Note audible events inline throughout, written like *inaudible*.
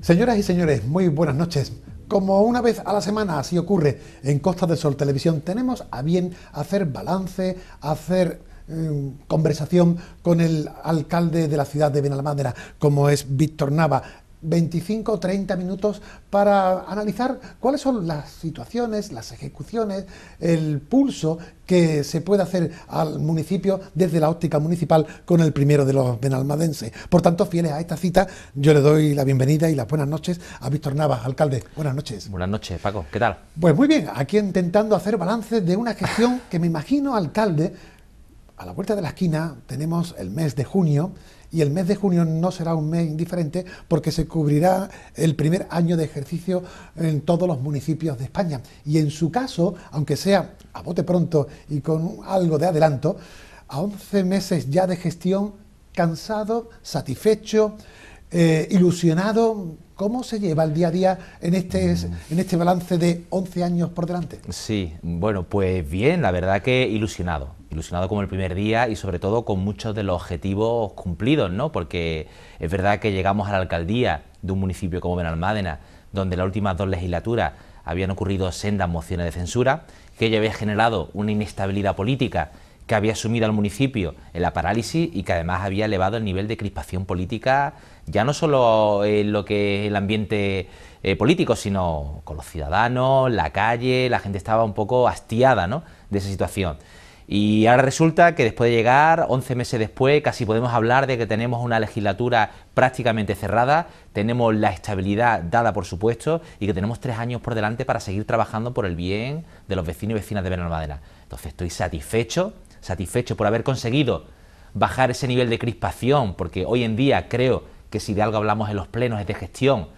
Señoras y señores, muy buenas noches. Como una vez a la semana así ocurre en Costa del Sol Televisión, tenemos a bien hacer balance, hacer eh, conversación con el alcalde de la ciudad de Benalmádena, como es Víctor Nava. 25 30 minutos para analizar cuáles son las situaciones, las ejecuciones, el pulso que se puede hacer al municipio desde la óptica municipal con el primero de los benalmadenses. Por tanto, fieles a esta cita, yo le doy la bienvenida y las buenas noches a Víctor Nava, alcalde. Buenas noches. Buenas noches, Paco. ¿Qué tal? Pues muy bien, aquí intentando hacer balance de una gestión que me imagino, alcalde, a la vuelta de la esquina tenemos el mes de junio y el mes de junio no será un mes indiferente porque se cubrirá el primer año de ejercicio en todos los municipios de España. Y en su caso, aunque sea a bote pronto y con algo de adelanto, a 11 meses ya de gestión, cansado, satisfecho, eh, ilusionado, ¿Cómo se lleva el día a día en este, mm. en este balance de 11 años por delante? Sí, bueno, pues bien, la verdad que ilusionado ilusionado como el primer día y sobre todo con muchos de los objetivos cumplidos, ¿no? Porque es verdad que llegamos a la alcaldía de un municipio como Benalmádena, donde las últimas dos legislaturas habían ocurrido sendas mociones de censura, que ya había generado una inestabilidad política que había sumido al municipio en la parálisis y que además había elevado el nivel de crispación política, ya no solo en lo que es el ambiente eh, político, sino con los ciudadanos, la calle, la gente estaba un poco hastiada ¿no? de esa situación. Y ahora resulta que después de llegar, 11 meses después, casi podemos hablar de que tenemos una legislatura prácticamente cerrada, tenemos la estabilidad dada, por supuesto, y que tenemos tres años por delante para seguir trabajando por el bien de los vecinos y vecinas de Benalmádena. Entonces estoy satisfecho, satisfecho por haber conseguido bajar ese nivel de crispación, porque hoy en día creo que si de algo hablamos en los plenos es de gestión,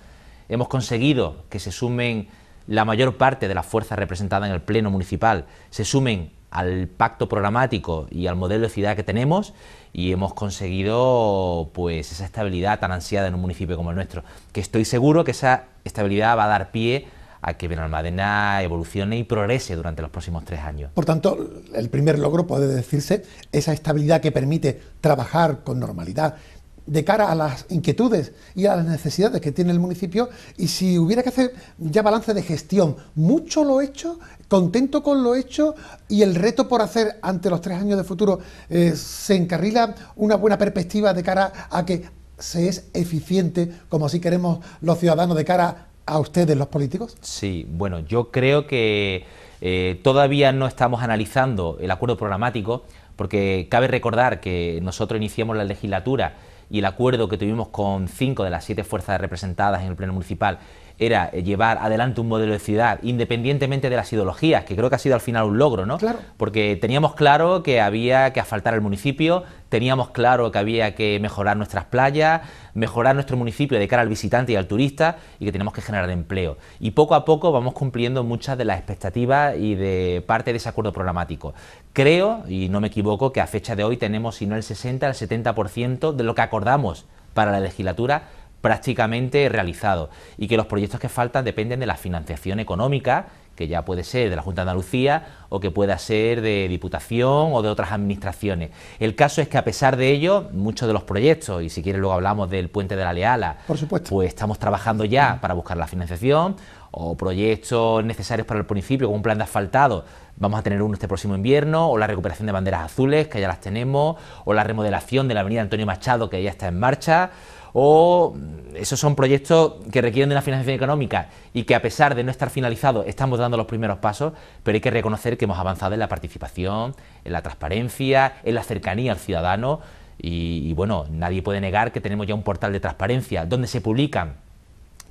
hemos conseguido que se sumen la mayor parte de las fuerzas representadas en el Pleno Municipal, se sumen al pacto programático y al modelo de ciudad que tenemos y hemos conseguido pues esa estabilidad tan ansiada en un municipio como el nuestro, que estoy seguro que esa estabilidad va a dar pie a que Benalmádena evolucione y progrese durante los próximos tres años. Por tanto, el primer logro puede decirse esa estabilidad que permite trabajar con normalidad, de cara a las inquietudes y a las necesidades que tiene el municipio y si hubiera que hacer ya balance de gestión, mucho lo hecho, contento con lo hecho y el reto por hacer ante los tres años de futuro eh, se encarrila una buena perspectiva de cara a que se es eficiente como así queremos los ciudadanos de cara a ustedes los políticos. Sí, bueno, yo creo que eh, todavía no estamos analizando el acuerdo programático porque cabe recordar que nosotros iniciamos la legislatura y el acuerdo que tuvimos con cinco de las siete fuerzas representadas en el Pleno Municipal era eh, llevar adelante un modelo de ciudad independientemente de las ideologías, que creo que ha sido al final un logro, ¿no? Claro. Porque teníamos claro que había que asfaltar el municipio, teníamos claro que había que mejorar nuestras playas, mejorar nuestro municipio de cara al visitante y al turista y que tenemos que generar empleo. Y poco a poco vamos cumpliendo muchas de las expectativas y de parte de ese acuerdo programático. Creo, y no me equivoco, que a fecha de hoy tenemos, si no el 60, el 70% de lo que acordamos para la legislatura prácticamente realizado y que los proyectos que faltan dependen de la financiación económica, que ya puede ser de la Junta de Andalucía o que pueda ser de Diputación o de otras administraciones. El caso es que a pesar de ello, muchos de los proyectos, y si quieres luego hablamos del puente de la Leala, Por supuesto. pues estamos trabajando ya para buscar la financiación o proyectos necesarios para el municipio, como un plan de asfaltado, vamos a tener uno este próximo invierno, o la recuperación de banderas azules, que ya las tenemos, o la remodelación de la avenida Antonio Machado, que ya está en marcha o mm, esos son proyectos que requieren de una financiación económica y que a pesar de no estar finalizados estamos dando los primeros pasos, pero hay que reconocer que hemos avanzado en la participación, en la transparencia, en la cercanía al ciudadano y, bueno, nadie puede negar que tenemos ya un portal de transparencia donde se publican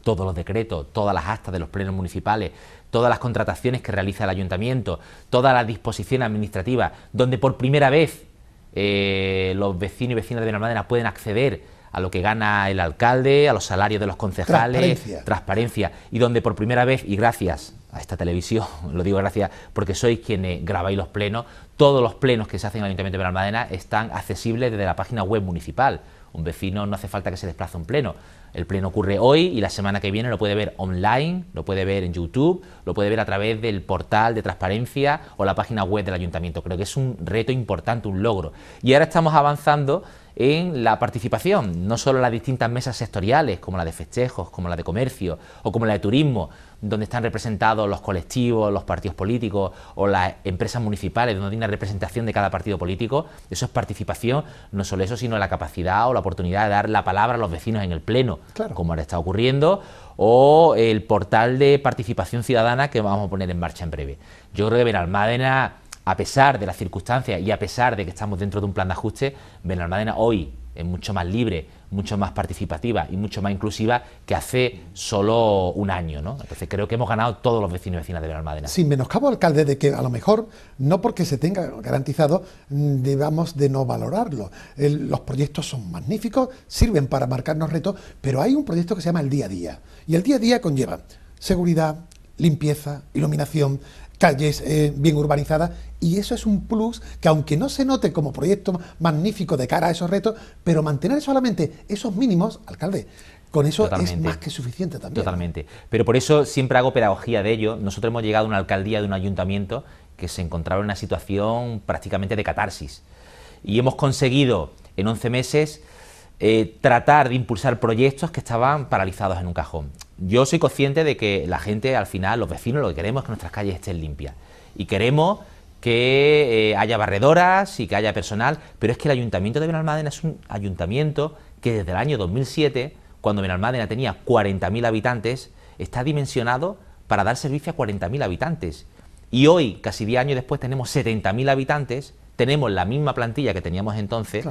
todos los decretos, todas las actas de los plenos municipales, todas las contrataciones que realiza el ayuntamiento, toda la disposición administrativa, donde por primera vez eh, los vecinos y vecinas de Benalmádena pueden acceder a lo que gana el alcalde, a los salarios de los concejales, transparencia. Y donde por primera vez, y gracias a esta televisión, *laughs* lo digo gracias porque sois quienes grabáis los plenos, todos los plenos que se hacen en el Ayuntamiento de madena están accesibles desde la página web municipal. Un vecino no hace falta que se desplace un pleno. El pleno ocurre hoy y la semana que viene lo puede ver online, lo puede ver en YouTube, lo puede ver a través del portal de transparencia o la página web del ayuntamiento. Creo que es un reto importante, un logro. Y ahora estamos avanzando en la participación, no solo en las distintas mesas sectoriales, como la de festejos, como la de comercio o como la de turismo, donde están representados los colectivos, los partidos políticos o las empresas municipales, donde hay una representación de cada partido político, eso es participación, no solo eso, sino la capacidad o la oportunidad de dar la palabra a los vecinos en el Pleno, como ahora está ocurriendo, o el portal de participación ciudadana que vamos a poner en marcha en breve. Yo creo que Benalmádena a pesar de las circunstancias y a pesar de que estamos dentro de un plan de ajuste, Benalmádena hoy es mucho más libre, mucho más participativa y mucho más inclusiva que hace solo un año. ¿no? Entonces creo que hemos ganado todos los vecinos y vecinas de Benalmádena. Sin menoscabo, alcalde, de que a lo mejor, no porque se tenga garantizado, mm, debamos de no valorarlo. los proyectos son magníficos, sirven para marcarnos retos, pero hay un proyecto que se llama el día a día. Y el día a día conlleva seguridad, limpieza, iluminación, calles eh, bien urbanizadas y eso es un plus que aunque no se note como proyecto magnífico de cara a esos retos, pero mantener solamente esos mínimos, alcalde, con eso es más que suficiente también. Totalmente. Pero por eso siempre hago pedagogía de ello. Nosotros hemos llegado a una alcaldía de un ayuntamiento que se encontraba en una situación prácticamente de catarsis. Y hemos conseguido en 11 meses eh, tratar de impulsar proyectos que estaban paralizados en un cajón yo soy consciente de que la gente, al final, los vecinos, lo que queremos es que nuestras calles estén limpias. Y queremos que eh, haya barredoras y que haya personal, pero es que el Ayuntamiento de Benalmádena es un ayuntamiento que desde el año 2007, cuando Benalmádena tenía 40.000 habitantes, está dimensionado para dar servicio a 40.000 habitantes. Y hoy, casi 10 años después, tenemos 70.000 habitantes, tenemos la misma plantilla que teníamos entonces,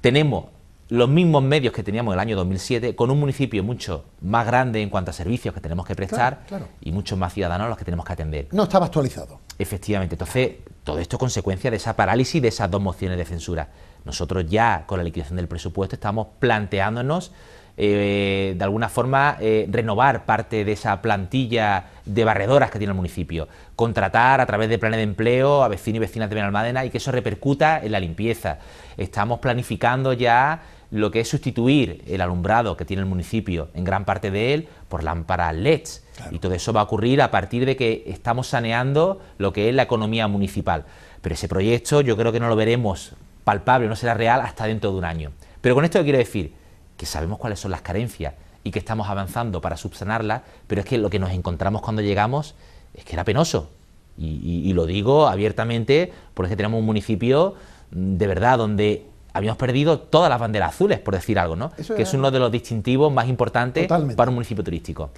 tenemos los mismos medios que teníamos en el año 2007, con un municipio mucho más grande en cuanto a servicios que tenemos que prestar y muchos más ciudadanos los que tenemos que atender. No estaba actualizado. Efectivamente, entonces todo esto es consecuencia de esa parálisis de esas dos mociones de censura. Nosotros ya con la liquidación del presupuesto estamos planteándonos eh, de alguna forma eh, renovar parte de esa plantilla de barredoras que tiene el municipio, contratar a través de planes de empleo a vecinos y vecinas de Benalmádena y que eso repercuta en la limpieza. Estamos planificando ya lo que es sustituir el alumbrado que tiene el municipio en gran parte de él por lámparas LED... Y todo eso va a ocurrir a partir de que estamos saneando lo que es la economía municipal. Pero ese proyecto yo creo que no lo veremos palpable, no será real hasta dentro de un año. Pero con esto quiero decir que sabemos cuáles son las carencias y que estamos avanzando para subsanarlas, pero es que lo que nos encontramos cuando llegamos es que era penoso. Y, y lo digo abiertamente porque tenemos un municipio mm, de verdad donde habíamos perdido todas las banderas azules, por decir algo, ¿no? que es uno de los distintivos más importantes para un municipio turístico.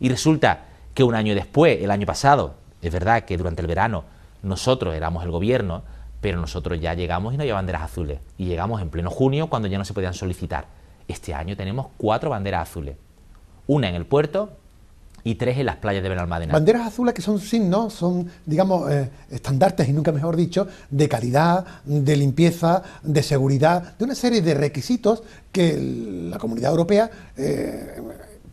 Y resulta que un año después, el año pasado, es verdad que durante el verano nosotros éramos el gobierno, pero nosotros ya llegamos y no había banderas azules. Y llegamos en pleno junio cuando ya no se podían solicitar. Este año tenemos cuatro banderas azules. Una en el puerto, y tres en las playas de Benalmádena. Banderas azules que son signos, son, digamos, eh, estandartes y nunca mejor dicho, de calidad, de limpieza, de seguridad, de una serie de requisitos que la Comunidad Europea... Eh,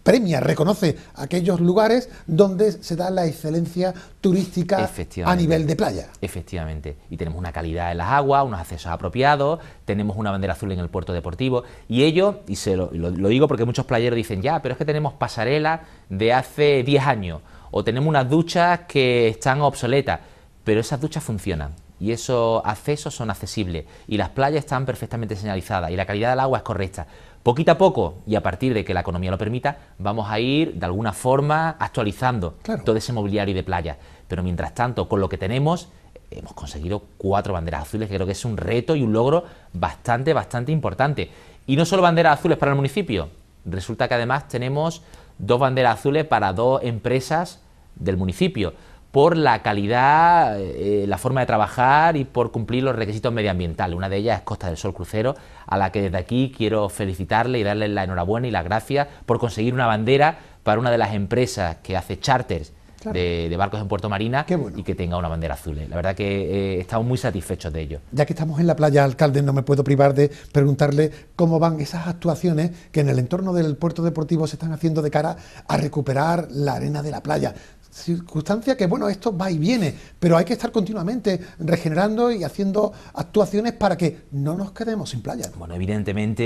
premia, reconoce aquellos lugares donde se da la excelencia turística a nivel de playa. Efectivamente, y tenemos una calidad en las aguas, unos accesos apropiados, tenemos una bandera azul en el puerto deportivo, y ello, y se lo, lo, digo porque muchos playeros dicen, ya, pero es que tenemos pasarelas de hace 10 años, o tenemos unas duchas que están obsoletas, pero esas duchas funcionan y esos accesos son accesibles y las playas están perfectamente señalizadas y la calidad del agua es correcta. Poquito a poco, y a partir de que la economía lo permita, vamos a ir de alguna forma actualizando todo ese mobiliario de playa. Pero mientras tanto, con lo que tenemos, hemos conseguido cuatro banderas azules, que creo que es un reto y un logro bastante, bastante importante. Y no solo banderas azules para el municipio, resulta que además tenemos dos banderas azules para dos empresas del municipio por la calidad, eh, la forma de trabajar y por cumplir los requisitos medioambientales. Una de ellas es Costa del Sol Crucero, a la que desde aquí quiero felicitarle y darle la enhorabuena y las gracias por conseguir una bandera para una de las empresas que hace charters De, barcos en Puerto Marina y que tenga una bandera azul. Eh. La verdad que eh, estamos muy satisfechos de ello. Ya que estamos en la playa, alcalde, no me puedo privar de preguntarle cómo van esas actuaciones que en el entorno del puerto deportivo se están haciendo de cara a recuperar la arena de la playa circunstancia que, bueno, esto va y viene, pero hay que estar continuamente regenerando y haciendo actuaciones para que no nos quedemos sin playa. Bueno, evidentemente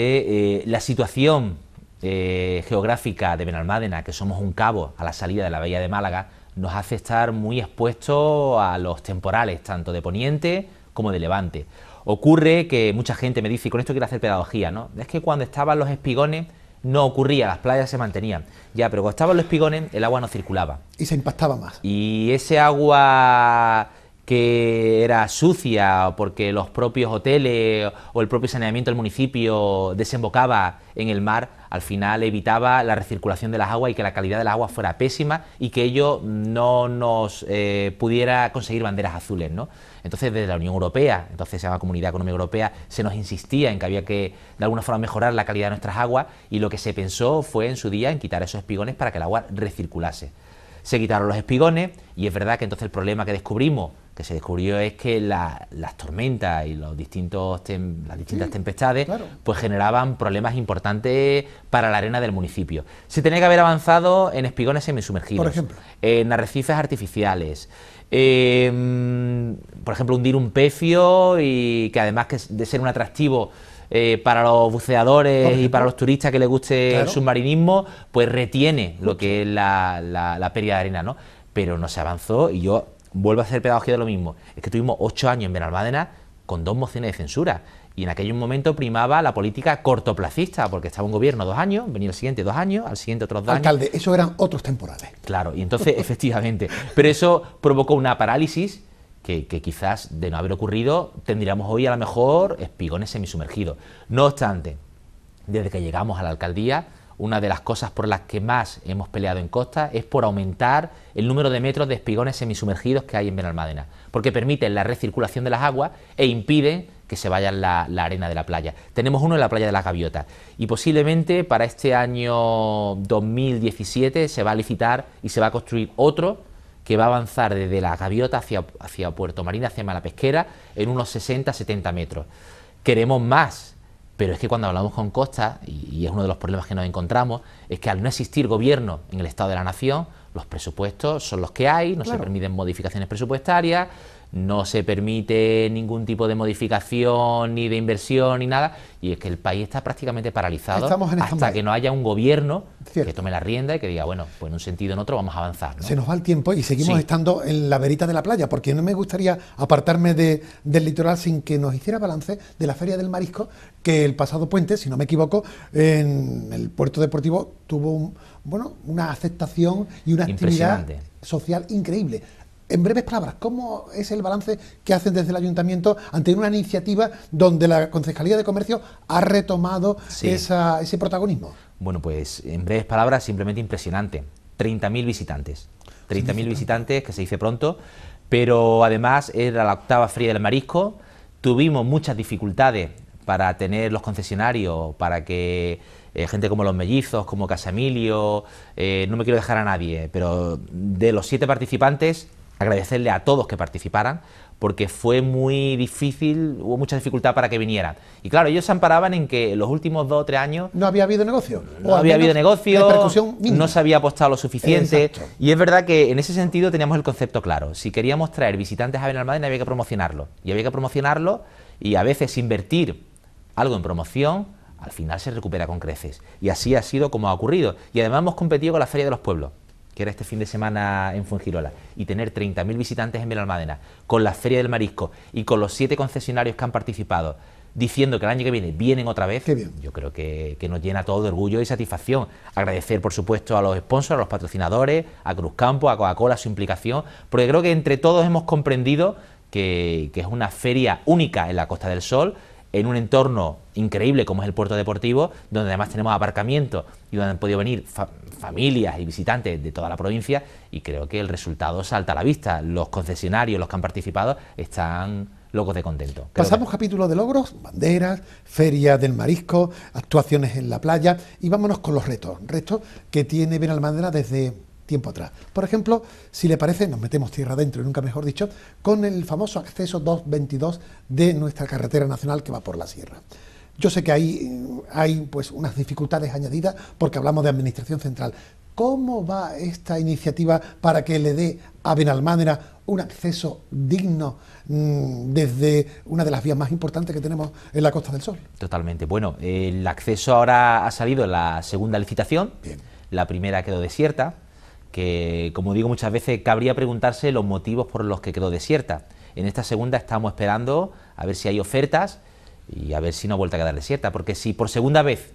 eh, la situación eh, geográfica de Benalmádena, que somos un cabo a la salida de la bahía de Málaga, nos hace estar muy expuestos a los temporales, tanto de poniente como de levante. Ocurre que mucha gente me dice, y con esto quiero hacer pedagogía, ¿no? Es que cuando estaban los espigones no ocurría, las playas se mantenían. Ya, pero cuando estaban los espigones, el agua no circulaba. Y se impactaba más. Y ese agua que era sucia porque los propios hoteles o el propio saneamiento del municipio desembocaba en el mar, al final evitaba la recirculación de las aguas y que la calidad del agua fuera pésima y que ello no nos eh, pudiera conseguir banderas azules. Entonces desde la Unión Europea, entonces se llama Comunidad Económica Europea, se nos insistía en que había que de alguna forma mejorar la calidad de nuestras aguas y lo que se pensó fue en su día en quitar esos espigones para que el agua recirculase se quitaron los espigones y es verdad que entonces el problema que descubrimos, que se descubrió es que las tormentas y los distintos las distintas tempestades pues generaban problemas importantes para la arena del municipio. Se tenía que haber avanzado en espigones semisumergidos, por en arrecifes artificiales, em, por ejemplo hundir un pecio y que además de ser un atractivo eh, para los buceadores y para los turistas que les guste el submarinismo, pues retiene lo que es la, la, la pérdida de arena, ¿no? Pero no se avanzó y yo vuelvo a hacer pedagogía de lo mismo. Es que tuvimos ocho años en Benalmádena con dos mociones de censura. Y en aquel momento primaba la política cortoplacista, porque estaba un gobierno dos años, venía el siguiente dos años, al siguiente otros dos Alcalde, años. Alcalde, eso eran otros temporales. Claro, y entonces, *laughs* efectivamente. Pero eso provocó una parálisis que, quizás de no haber ocurrido tendríamos hoy a lo mejor espigones semisumergidos. No obstante, desde que llegamos a la alcaldía, una de las cosas por las que más hemos peleado en Costa es por aumentar el número de metros de espigones semisumergidos que hay en Benalmádena, porque permiten la recirculación de las aguas e impiden que se vaya la, la, arena de la playa. Tenemos uno en la playa de las gaviota y posiblemente para este año 2017 se va a licitar y se va a construir otro que va a avanzar desde la gaviota hacia, hacia Puerto Marina, hacia Malapesquera, en unos 60-70 metros. Queremos más, pero es que cuando hablamos con Costa, y, es uno de los problemas que nos encontramos, es que al no existir gobierno en el Estado de la Nación, los presupuestos son los que hay, no se permiten modificaciones presupuestarias, no se permite ningún tipo de modificación ni de inversión ni nada y es que el país está prácticamente paralizado este hasta que no haya un gobierno que tome la rienda y que diga bueno pues en un sentido o en otro vamos a avanzar ¿no? se nos va el tiempo y seguimos estando en la verita de la playa porque no me gustaría apartarme del litoral sin que nos hiciera balance de la feria del marisco que el pasado puente si no me equivoco en el puerto deportivo tuvo un, bueno una aceptación y una actividad social increíble en breves palabras, ¿cómo es el balance que hacen desde el ayuntamiento ante una iniciativa donde la Concejalía de Comercio ha retomado ese protagonismo? Bueno, pues en breves palabras, simplemente impresionante. 30.000 visitantes. 30.000 visitantes, que se dice pronto, pero además era la octava fría del marisco. Tuvimos muchas dificultades para tener los concesionarios, para que eh, gente como los mellizos, como Casamilio, eh, no me quiero dejar a nadie, pero de los siete participantes, agradecerle a todos que participaran, porque fue muy difícil, hubo mucha dificultad para que vinieran. Y claro, ellos se amparaban en que los últimos dos o tres años... No había habido negocio. No había habido negocio, no se había apostado lo suficiente. Y es verdad que en ese sentido teníamos el concepto claro. Si queríamos traer visitantes a Benalmádena había que promocionarlo. Y había que promocionarlo y a veces invertir algo en promoción, al final se recupera con creces. Y así ha sido como ha ocurrido. Y además hemos competido con la Feria de los Pueblos que era este fin de semana en Fuengirola, y tener 30.000 visitantes en Benalmádena, con la Feria del Marisco y con los siete concesionarios que han participado, diciendo que el año que viene vienen otra vez, yo creo que, nos llena todo de orgullo y satisfacción. Agradecer, por supuesto, a los sponsors, a los patrocinadores, a Cruzcampo, a Coca-Cola, su implicación, porque creo que entre todos hemos comprendido que es una feria única en la Costa del Sol, en un entorno increíble como es el puerto deportivo, donde además tenemos aparcamiento y donde han podido venir familias y visitantes de toda la provincia y creo que el resultado salta a la vista. Los concesionarios, los que han participado, están locos de contento. Pasamos capítulos de logros, banderas, feria del marisco, actuaciones en la playa y vámonos con los retos. Retos que tiene Benalmádena desde tiempo atrás. Por ejemplo, si le parece, nos metemos tierra adentro, y nunca mejor dicho, con el famoso acceso 222 de nuestra carretera nacional que va por la sierra. Yo sé que ahí eh, hay pues unas dificultades añadidas porque hablamos de administración central. ¿Cómo va esta iniciativa para que le dé a Benalmádena un acceso digno mm, desde una de las vías más importantes que tenemos en la Costa del Sol? Totalmente. Bueno, el acceso ahora ha salido en la segunda licitación. La primera quedó desierta que, como digo muchas veces, cabría preguntarse los motivos por los que quedó desierta. En esta segunda estamos esperando a ver si hay ofertas y a ver si no vuelto a quedar desierta, porque si por segunda vez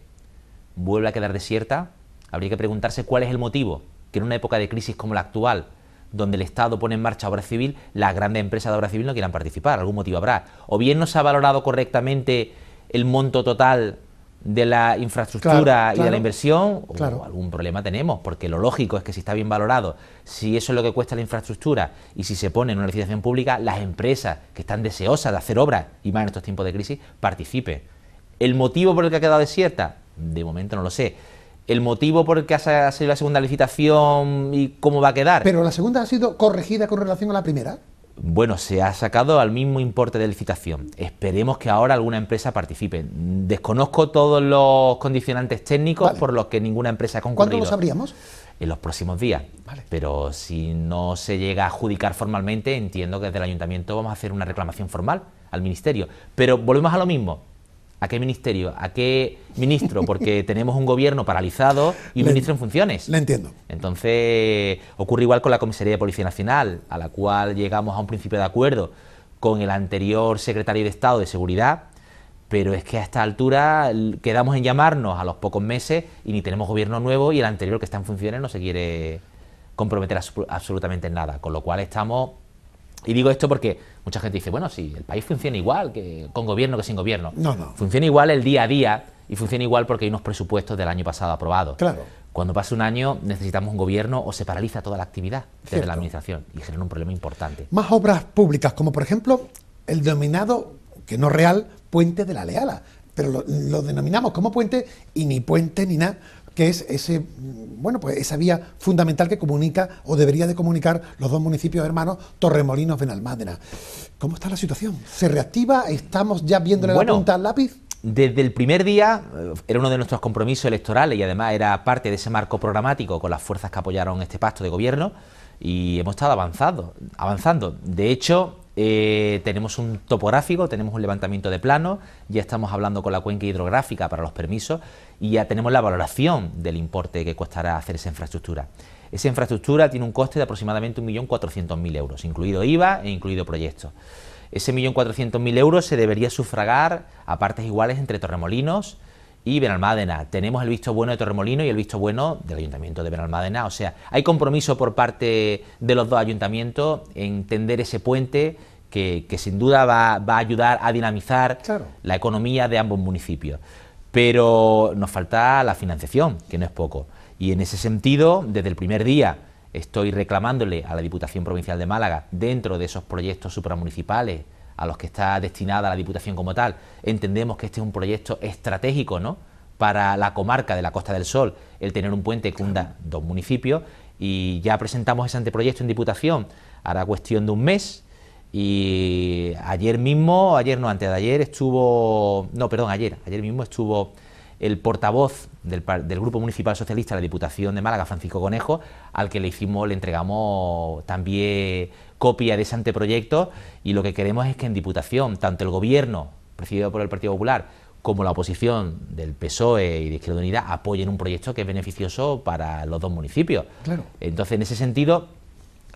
vuelve a quedar desierta, habría que preguntarse cuál es el motivo, que en una época de crisis como la actual, donde el Estado pone en marcha obra civil, las grandes empresas de obra civil no quieran participar, algún motivo habrá. O bien no se ha valorado correctamente el monto total de la infraestructura y de la inversión, algún problema tenemos, porque lo lógico es que si está bien valorado, si eso es lo que cuesta la infraestructura y si se pone en una licitación pública, las empresas que están deseosas de hacer obras, y más en estos tiempos de crisis, participen. ¿El motivo por el que ha quedado desierta? De momento no lo sé. ¿El motivo por el que ha salido la segunda licitación y cómo va a quedar? Pero la segunda ha sido corregida con relación a la primera bueno, se ha sacado al mismo importe de licitación. Esperemos que ahora alguna empresa participe. Desconozco todos los condicionantes técnicos por los que ninguna empresa ha concurrido. ¿Cuándo lo sabríamos? En los próximos días. Pero si no se llega a adjudicar formalmente, entiendo que desde el ayuntamiento vamos a hacer una reclamación formal al ministerio. Pero volvemos a lo mismo. ¿A qué ministerio? ¿A qué ministro? Porque *laughs* tenemos un gobierno paralizado y un ministro en funciones. Le entiendo. Entonces, ocurre igual con la Comisaría de Policía Nacional, a la cual llegamos a un principio de acuerdo con el anterior secretario de Estado de Seguridad, pero es que a esta altura quedamos en llamarnos a los pocos meses y ni tenemos gobierno nuevo y el anterior que está en funciones no se quiere comprometer absolutamente en nada, con lo cual estamos y digo esto porque mucha gente dice, bueno, si el país funciona igual, que con gobierno que sin gobierno. No, no. Funciona igual el día a día y funciona igual porque hay unos presupuestos del año pasado aprobados. Claro. Cuando pasa un año necesitamos un gobierno o se paraliza toda la actividad de la administración y genera un problema importante. Más obras públicas, como por ejemplo el denominado, que no real, puente de la Leala. Pero lo denominamos como puente y ni puente ni nada, que es ese, bueno, pues esa vía fundamental que comunica o debería de comunicar los dos municipios hermanos Torremolinos Benalmádena. ¿Cómo está la situación? ¿Se reactiva? ¿Estamos ya viendo la punta al lápiz? Desde el primer día eh, era uno de nuestros compromisos electorales y además era parte de ese marco programático con las fuerzas que apoyaron este pacto de gobierno y hemos estado avanzando, avanzando. De hecho, eh, tenemos un topográfico, tenemos un levantamiento de plano, ya estamos hablando con la cuenca hidrográfica para los permisos y ya tenemos la valoración del importe que costará hacer esa infraestructura. Esa infraestructura tiene un coste de aproximadamente 1.400.000 euros, incluido IVA e incluido proyectos. Ese 1.400.000 euros se debería sufragar a partes iguales entre Torremolinos y Benalmádena. Tenemos el visto bueno de Torremolinos y el visto bueno del Ayuntamiento de Benalmádena. O sea, hay compromiso por parte de los dos ayuntamientos en tender ese puente que, sin duda va, a ayudar a dinamizar la economía de ambos municipios. Pero nos falta la financiación, que no es poco. Y en ese sentido, desde el primer día estoy reclamándole a la Diputación Provincial de Málaga, dentro de esos proyectos supramunicipales a los que está destinada la Diputación como tal, entendemos que este es un proyecto estratégico, ¿no? para la comarca de la Costa del Sol el tener un puente que hunda dos municipios y ya presentamos ese anteproyecto en Diputación, hará cuestión de un mes y ayer mismo, ayer no, antes de ayer estuvo, no, perdón, ayer, ayer mismo estuvo el portavoz del, Grupo Municipal Socialista de la Diputación de Málaga, Francisco Conejo, al que le hicimos, le entregamos también copia de ese anteproyecto y lo que queremos es que en Diputación, tanto el Gobierno, presidido por el Partido Popular, como la oposición del PSOE y de Izquierda Unida apoyen un proyecto que es beneficioso para los dos municipios. Claro. Entonces, en ese sentido,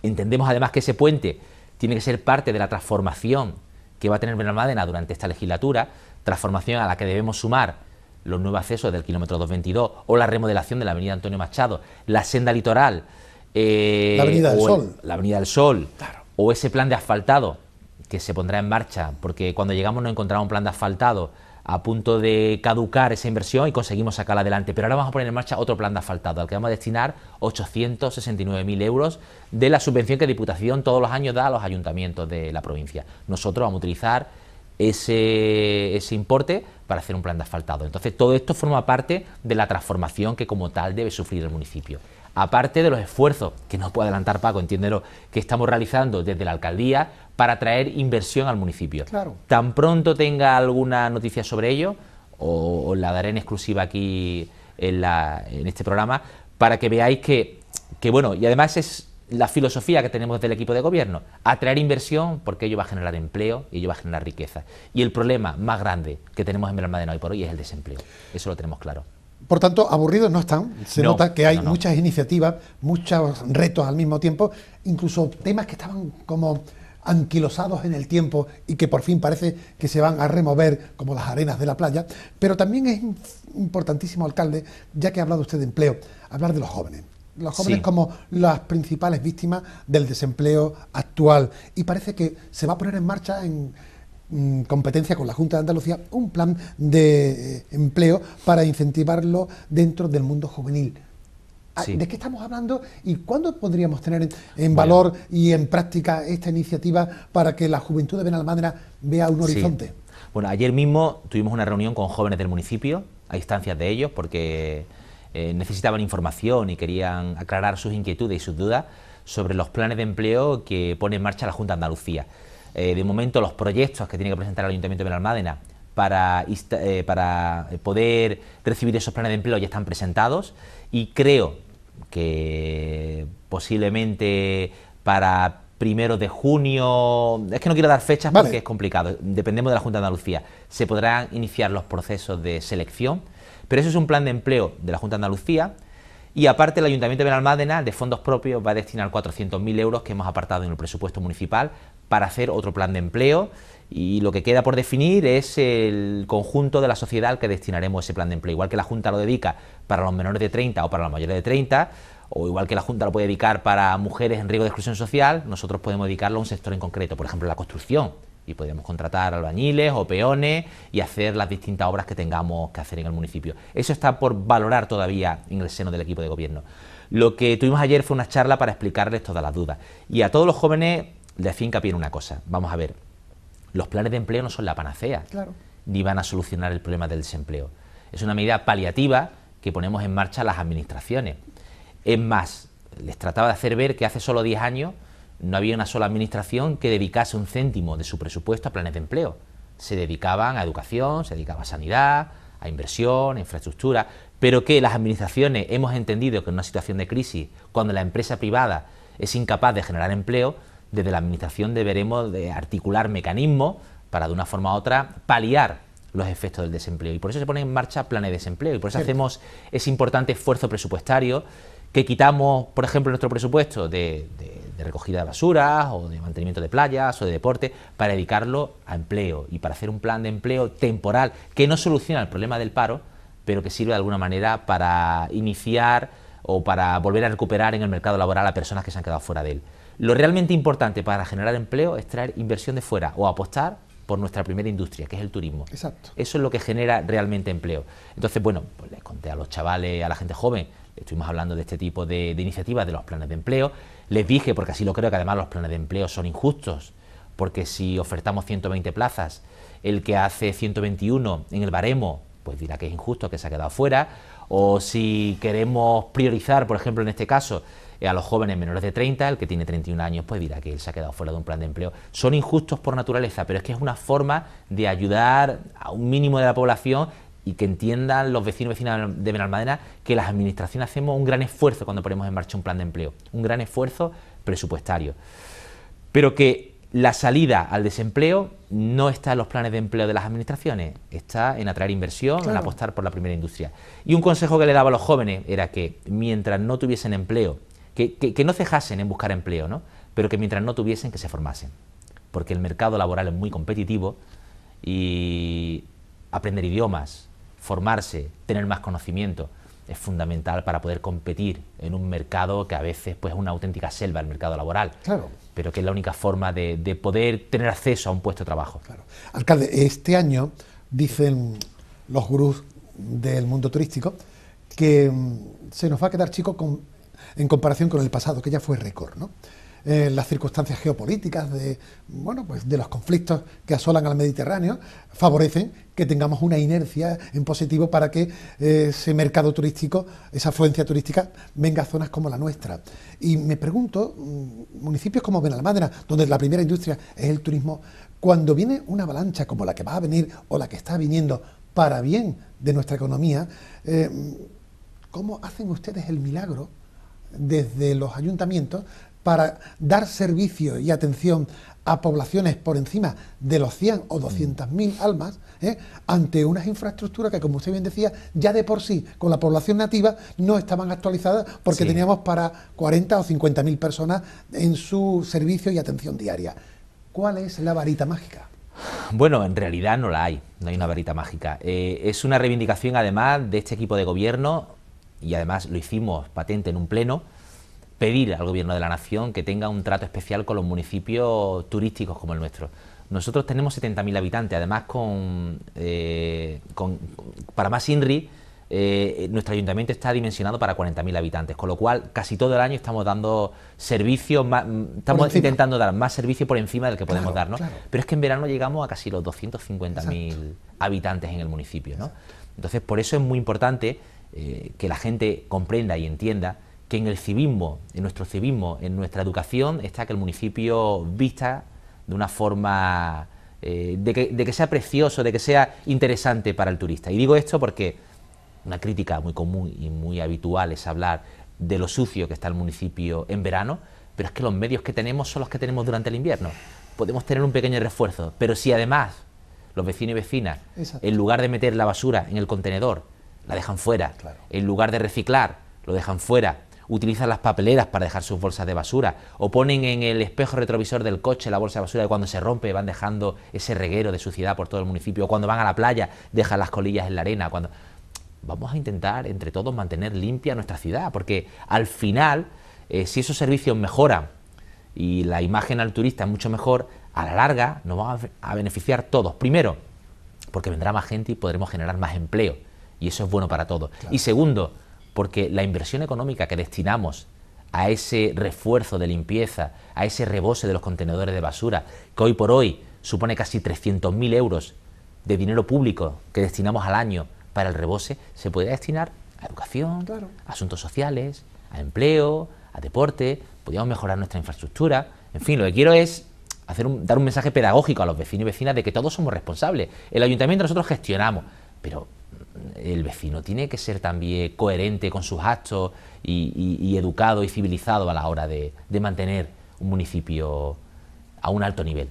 entendemos además que ese puente tiene que ser parte de la transformación que va a tener Benalmádena durante esta legislatura, transformación a la que debemos sumar los nuevos accesos del kilómetro 222 o la remodelación de la avenida Antonio Machado, la senda litoral, eh, la avenida del Sol, la avenida del Sol o ese plan de asfaltado que se pondrá en marcha, porque cuando llegamos no encontramos un plan de asfaltado a punto de caducar esa inversión y conseguimos sacarla adelante. Pero ahora vamos a poner en marcha otro plan de asfaltado, al que vamos a destinar 869.000 euros de la subvención que Diputación todos los años da a los ayuntamientos de la provincia. Nosotros vamos a utilizar ese, ese importe para hacer un plan de asfaltado. Entonces, todo esto forma parte de la transformación que como tal debe sufrir el municipio aparte de los esfuerzos que nos puede adelantar Paco, entiéndelo, que estamos realizando desde la alcaldía para atraer inversión al municipio. Tan pronto tenga alguna noticia sobre ello, o, la daré en exclusiva aquí en, este programa, para que veáis que, que, bueno, y además es la filosofía que tenemos del equipo de gobierno, atraer inversión porque ello va a generar empleo y ello va a generar riqueza. Y el problema más grande que tenemos en de hoy por hoy es el desempleo. Eso lo tenemos claro. Por tanto, aburridos no están. Se nota que hay muchas iniciativas, muchos retos al mismo tiempo, incluso temas que estaban como anquilosados en el tiempo y que por fin parece que se van a remover como las arenas de la playa, pero también es importantísimo, alcalde, ya que ha hablado usted de empleo, hablar de los jóvenes los jóvenes como las principales víctimas del desempleo actual. Y parece que se va a poner en marcha en mm, competencia con la Junta de Andalucía un plan de eh, empleo para incentivarlo dentro del mundo juvenil. Ah, ¿De qué estamos hablando y cuándo podríamos tener en, valor y en práctica esta iniciativa para que la juventud de Benalmádena vea un horizonte? Bueno, ayer mismo tuvimos una reunión con jóvenes del municipio, a instancias de ellos, porque eh, necesitaban información y querían aclarar sus inquietudes y sus dudas sobre los planes de empleo que pone en marcha la Junta de Andalucía. Eh, de momento, los proyectos que tiene que presentar el Ayuntamiento de Benalmádena para, eh, para poder recibir esos planes de empleo ya están presentados y creo que posiblemente para primero de junio, es que no quiero dar fechas porque es complicado, dependemos de la Junta de Andalucía, se podrán iniciar los procesos de selección, pero eso es un plan de empleo de la Junta de Andalucía y aparte el Ayuntamiento de Benalmádena de fondos propios va a destinar 400.000 euros que hemos apartado en el presupuesto municipal para hacer otro plan de empleo y lo que queda por definir es el conjunto de la sociedad al que destinaremos ese plan de empleo. Igual que la Junta lo dedica para los menores de 30 o para los mayores de 30, o igual que la Junta lo puede dedicar para mujeres en riesgo de exclusión social, nosotros podemos dedicarlo a un sector en concreto, por ejemplo, la construcción. Y podríamos contratar albañiles o peones y hacer las distintas obras que tengamos que hacer en el municipio. Eso está por valorar todavía en el seno del equipo de gobierno. Lo que tuvimos ayer fue una charla para explicarles todas las dudas. Y a todos los jóvenes les hacía hincapié una cosa. Vamos a ver, los planes de empleo no son la panacea, claro. ni van a solucionar el problema del desempleo. Es una medida paliativa que ponemos en marcha las administraciones. Es más, les trataba de hacer ver que hace solo 10 años no había una sola administración que dedicase un céntimo de su presupuesto a planes de empleo. Se dedicaban a educación, se dedicaba a sanidad, a inversión, a infraestructura, pero que las administraciones hemos entendido que en una situación de crisis, cuando la empresa privada es incapaz de generar empleo, desde la Administración deberemos articular mecanismos para, de una forma u otra, paliar los efectos del desempleo. Y por eso se ponen en marcha planes de desempleo. Y por eso hacemos ese importante esfuerzo presupuestario que quitamos, por ejemplo, nuestro presupuesto de, de recogida de basuras o de mantenimiento de playas o de deporte para dedicarlo a empleo y para hacer un plan de empleo temporal que no soluciona el problema del paro, pero que sirve de alguna manera para iniciar o para volver a recuperar en el mercado laboral a personas que se han quedado fuera de él. Lo realmente importante para generar empleo es traer inversión de fuera o apostar por nuestra primera industria, que es el turismo. Exacto. Eso es lo que genera realmente empleo. Entonces, bueno, les pues conté a los chavales, a la gente joven, estuvimos hablando de este tipo de, de iniciativas, de los planes de empleo. Les dije, porque así lo creo, que además los planes de empleo son injustos, porque si ofertamos 120 plazas, el que hace 121 en el baremo, pues dirá que es injusto, que se ha quedado fuera. O si queremos priorizar, por ejemplo, en este caso, eh, a los jóvenes menores de 30, el que tiene 31 años pues dirá que él se ha quedado fuera de un plan de empleo. Son injustos por naturaleza, pero es que es una forma de ayudar a un mínimo de la población y que entiendan los vecinos y vecinas de Benalmadena que las administraciones hacemos un gran esfuerzo cuando ponemos en marcha un plan de empleo, un gran esfuerzo presupuestario. Pero que la salida al desempleo no está en los planes de empleo de las administraciones, está en atraer inversión, en apostar por la primera industria. Y un consejo que le daba a los jóvenes era que mientras no tuviesen empleo que, no cejasen en buscar empleo, ¿no? pero que mientras no tuviesen que se formasen, porque el mercado laboral es muy competitivo y aprender idiomas, formarse, tener más conocimiento es fundamental para poder competir en un mercado que a veces pues, es una auténtica selva, el mercado laboral. Claro. Pero que es la única forma de, poder tener acceso a un puesto de trabajo. Claro. Alcalde, este año dicen los gurús del mundo turístico que mm, se nos va a quedar chico con en comparación con el pasado, que ya fue récord. Eh, las circunstancias geopolíticas de, bueno, pues de los conflictos que asolan al Mediterráneo favorecen que tengamos una inercia en positivo para que eh, ese mercado turístico, esa afluencia turística, venga a zonas como la nuestra. Y me pregunto, mm, municipios como Benalmádena, donde la primera industria es el turismo, cuando viene una avalancha como la que va a venir o la que está viniendo para bien de nuestra economía, eh, ¿cómo hacen ustedes el milagro? desde los ayuntamientos para dar servicio y atención a poblaciones por encima de los 100 o 200 mil almas, ¿eh? ante unas infraestructuras que, como usted bien decía, ya de por sí, con la población nativa, no estaban actualizadas porque teníamos para 40 o 50 mil personas en su servicio y atención diaria. ¿Cuál es la varita mágica? Bueno, en realidad no la hay, no hay una varita mágica. Eh, es una reivindicación además de este equipo de gobierno y además lo hicimos patente en un pleno, pedir al Gobierno de la Nación que tenga un trato especial con los municipios turísticos como el nuestro. Nosotros tenemos 70.000 habitantes, además eh, con, para más INRI, eh, nuestro ayuntamiento está dimensionado para 40.000 habitantes, con lo cual casi todo el año estamos dando servicios, más, mm, estamos intentando dar más servicio por encima del que podemos dar, ¿no? Pero es que en verano llegamos a casi los 250.000 habitantes en el municipio, ¿no? Entonces, por eso es muy importante eh, que la gente comprenda y entienda que en el civismo, en nuestro civismo, en nuestra educación, está que el municipio vista de una forma eh, de, que, sea precioso, de que sea interesante para el turista. Y digo esto porque una crítica muy común y muy habitual es hablar de lo sucio que está el municipio en verano, pero es que los medios que tenemos son los que tenemos durante el invierno. Podemos tener un pequeño refuerzo, pero si además los vecinos y vecinas, en lugar de meter la basura en el contenedor, la dejan fuera. En lugar de reciclar, lo dejan fuera. Utilizan las papeleras para dejar sus bolsas de basura. O ponen en el espejo retrovisor del coche la bolsa de basura y cuando se rompe van dejando ese reguero de suciedad por todo el municipio. O cuando van a la playa dejan las colillas en la arena. Cuando... Vamos a intentar entre todos mantener limpia nuestra ciudad, porque al final, eh, si esos servicios mejoran y la imagen al turista es mucho mejor, a la larga nos vamos a beneficiar todos. Primero, porque vendrá más gente y podremos generar más empleo y eso es bueno para todos. Y segundo, porque la inversión económica que destinamos a ese refuerzo de limpieza, a ese rebose de los contenedores de basura, que hoy por hoy supone casi 300.000 euros de dinero público que destinamos al año para el rebose, se puede destinar a educación, a asuntos sociales, a empleo, a deporte, podríamos mejorar nuestra infraestructura. En fin, lo que quiero es hacer un, dar un mensaje pedagógico a los vecinos y vecinas de que todos somos responsables. El ayuntamiento nosotros gestionamos, pero el vecino tiene que ser también coherente con sus actos y, educado y civilizado a la hora de, mantener un municipio a un alto nivel.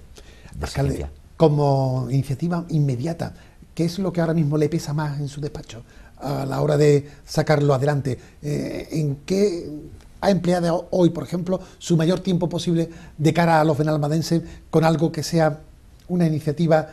De como iniciativa inmediata, ¿qué es lo que ahora mismo le pesa más en su despacho a la hora de sacarlo adelante? Eh, ¿En qué ha empleado hoy, por ejemplo, su mayor tiempo posible de cara a los venalmadenses con algo que sea una iniciativa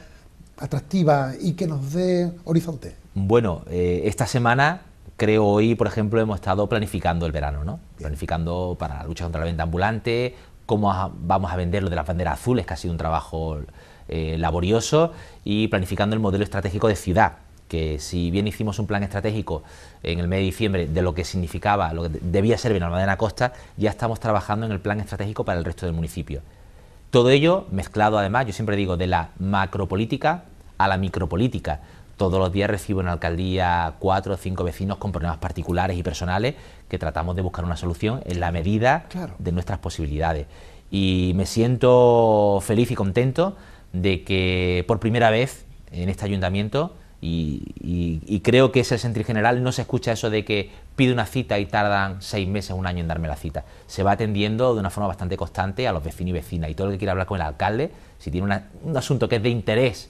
atractiva y que nos dé horizonte? Bueno, eh, esta semana, creo hoy, por ejemplo, hemos estado planificando el verano, ¿no? Planificando para la lucha contra la venta ambulante, cómo vamos a vender lo de las banderas azules, que ha sido un trabajo eh, laborioso, y planificando el modelo estratégico de ciudad que si bien hicimos un plan estratégico en el mes de diciembre de lo que significaba, lo que debía ser madera Costa, ya estamos trabajando en el plan estratégico para el resto del municipio. Todo ello mezclado además, yo siempre digo, de la macropolítica a la micropolítica. Todos los días recibo en la alcaldía cuatro o cinco vecinos con problemas particulares y personales que tratamos de buscar una solución en la medida de nuestras posibilidades. Y me siento feliz y contento de que por primera vez en este ayuntamiento y, creo que ese es general, no se escucha eso de que pide una cita y tardan seis meses, un año en darme la cita. Se va atendiendo de una forma bastante constante a los vecinos y vecinas y todo el que quiera hablar con el alcalde, si tiene un asunto que es de interés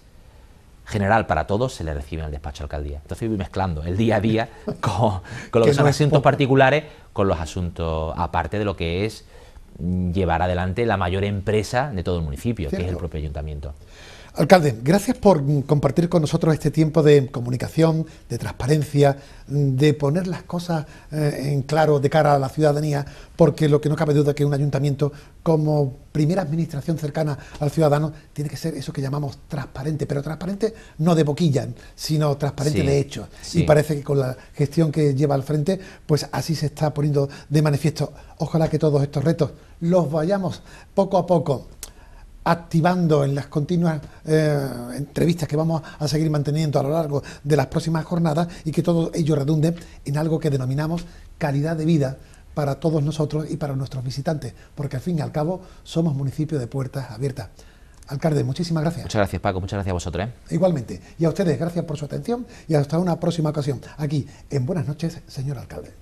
general para todos, se le recibe en el despacho de alcaldía. Entonces voy mezclando el día a día *laughs* con, con lo son asuntos particulares con los asuntos aparte de lo que es llevar adelante la mayor empresa de todo el municipio, que es el propio ayuntamiento. Alcalde, gracias por mm, compartir con nosotros este tiempo de comunicación, de transparencia, mm, de poner las cosas eh, en claro de cara a la ciudadanía, porque lo que no cabe duda es que un ayuntamiento como primera administración cercana al ciudadano tiene que ser eso que llamamos transparente, pero transparente no de boquilla, sino transparente de hechos. Y parece que con la gestión que lleva al frente, pues así se está poniendo de manifiesto. Ojalá que todos estos retos los vayamos poco a poco activando en las continuas eh, entrevistas que vamos a seguir manteniendo a lo largo de las próximas jornadas y que todo ello redunde en algo que denominamos calidad de vida para todos nosotros y para nuestros visitantes, porque al fin y al cabo somos municipio de puertas abiertas. Alcalde, muchísimas gracias. Muchas gracias, Paco. Muchas gracias a vosotros. ¿eh? Igualmente. Y a ustedes, gracias por su atención y hasta una próxima ocasión. Aquí, en Buenas noches, señor alcalde.